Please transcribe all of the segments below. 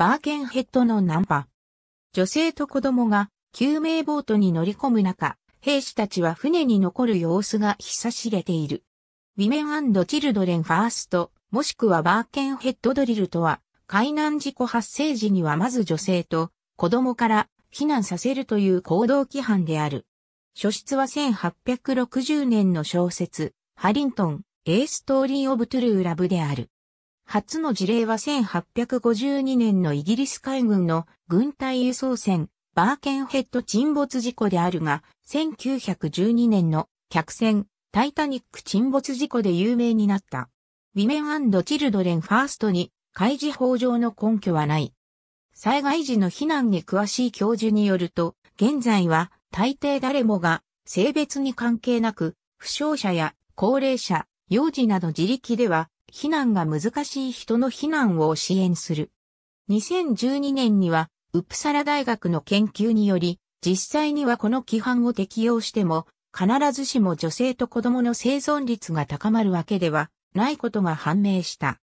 バーケンヘッドのナンパ。女性と子供が救命ボートに乗り込む中、兵士たちは船に残る様子がひさしれている。ウィメンチルドレンファースト、もしくはバーケンヘッドドリルとは、海難事故発生時にはまず女性と子供から避難させるという行動規範である。書出は1860年の小説、ハリントン、エーストーリー・オブ・トゥルー・ラブである。初の事例は1852年のイギリス海軍の軍隊輸送船、バーケンヘッド沈没事故であるが、1912年の客船、タイタニック沈没事故で有名になった。ウィメンチルドレンファーストに開示法上の根拠はない。災害時の避難に詳しい教授によると、現在は大抵誰もが性別に関係なく、負傷者や高齢者、幼児など自力では避難が難しい人の避難を支援する。2012年には、ウプサラ大学の研究により、実際にはこの規範を適用しても、必ずしも女性と子供の生存率が高まるわけではないことが判明した。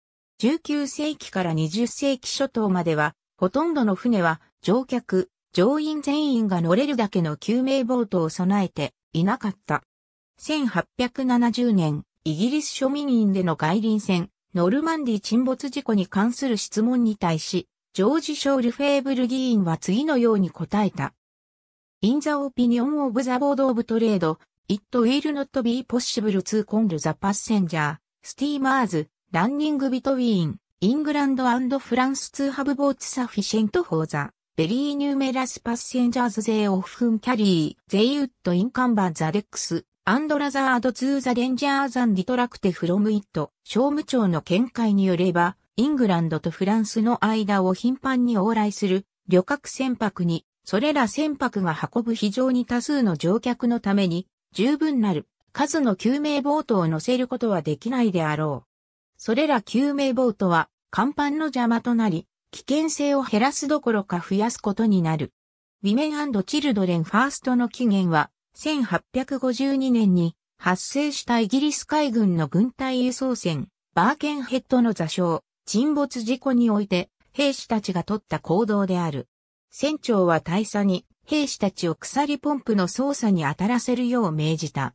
19世紀から20世紀初頭までは、ほとんどの船は乗客、乗員全員が乗れるだけの救命ボートを備えていなかった。1870年、イギリス庶民院での外輪船、ノルマンディ沈没事故に関する質問に対し、ジョージ・ショールフェーブル議員は次のように答えた。In the opinion of the Board of Trade, it will not be possible to call the passenger, steamers, running between England and France to have boats sufficient for the very numerous passengers they often carry. They would encumber the decks. アンドラザード・ツー・ザ・デンジャー・ザン・ディトラクテ・フロム・イット、商務庁の見解によれば、イングランドとフランスの間を頻繁に往来する旅客船舶に、それら船舶が運ぶ非常に多数の乗客のために、十分なる数の救命ボートを乗せることはできないであろう。それら救命ボートは、甲板の邪魔となり、危険性を減らすどころか増やすことになる。ウィメンチルドレンファーストの起源は、1852年に発生したイギリス海軍の軍隊輸送船、バーケンヘッドの座礁、沈没事故において、兵士たちが取った行動である。船長は大佐に、兵士たちを鎖ポンプの操作に当たらせるよう命じた。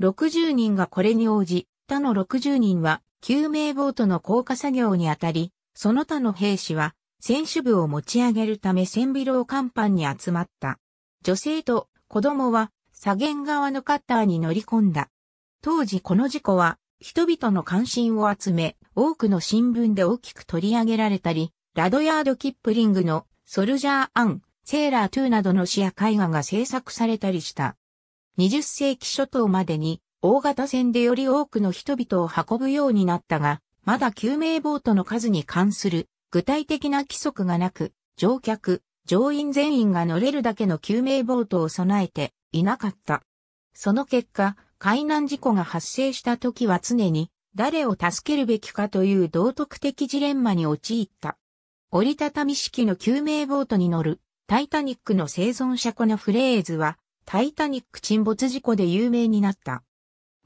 60人がこれに応じ、他の60人は、救命ボートの降下作業に当たり、その他の兵士は、選手部を持ち上げるため船尾楼甲板に集まった。女性と子供は左舷側のカッターに乗り込んだ。当時この事故は人々の関心を集め、多くの新聞で大きく取り上げられたり、ラドヤード・キップリングのソルジャー・アン、セーラー・トゥーなどの詩や絵画が制作されたりした。20世紀初頭までに大型船でより多くの人々を運ぶようになったが、まだ救命ボートの数に関する具体的な規則がなく、乗客、乗員全員が乗れるだけの救命ボートを備えていなかった。その結果、海難事故が発生した時は常に誰を助けるべきかという道徳的ジレンマに陥った。折りたたみ式の救命ボートに乗るタイタニックの生存者このフレーズはタイタニック沈没事故で有名になった。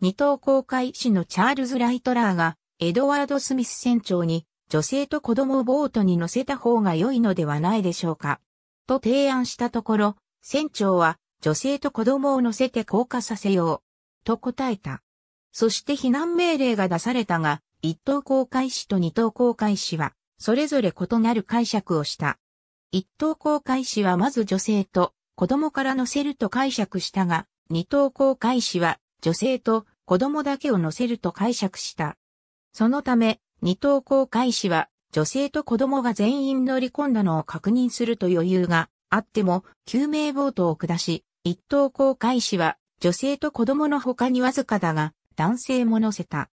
二等航海士のチャールズ・ライトラーがエドワード・スミス船長に女性と子供をボートに乗せた方が良いのではないでしょうか。と提案したところ、船長は女性と子供を乗せて降下させよう、と答えた。そして避難命令が出されたが、一等航海士と二等航海士は、それぞれ異なる解釈をした。一等航海士はまず女性と子供から乗せると解釈したが、二等航海士は女性と子供だけを乗せると解釈した。そのため、二等航海士は女性と子供が全員乗り込んだのを確認すると余裕があっても救命ボートを下し、一等航海士は女性と子供の他にわずかだが男性も乗せた。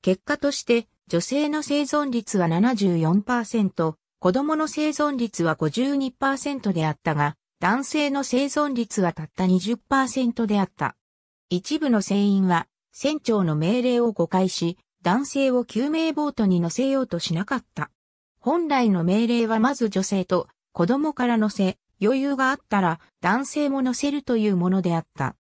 結果として女性の生存率は74%、子供の生存率は52%であったが、男性の生存率はたった20%であった。一部の船員は船長の命令を誤解し、男性を救命ボートに乗せようとしなかった。本来の命令はまず女性と子供から乗せ、余裕があったら男性も乗せるというものであった。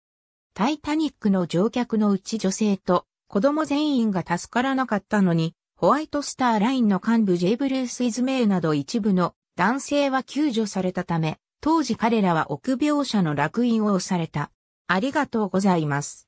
タイタニックの乗客のうち女性と子供全員が助からなかったのに、ホワイトスターラインの幹部ジェイブルース・イズメイなど一部の男性は救助されたため、当時彼らは臆病者の落印を押された。ありがとうございます。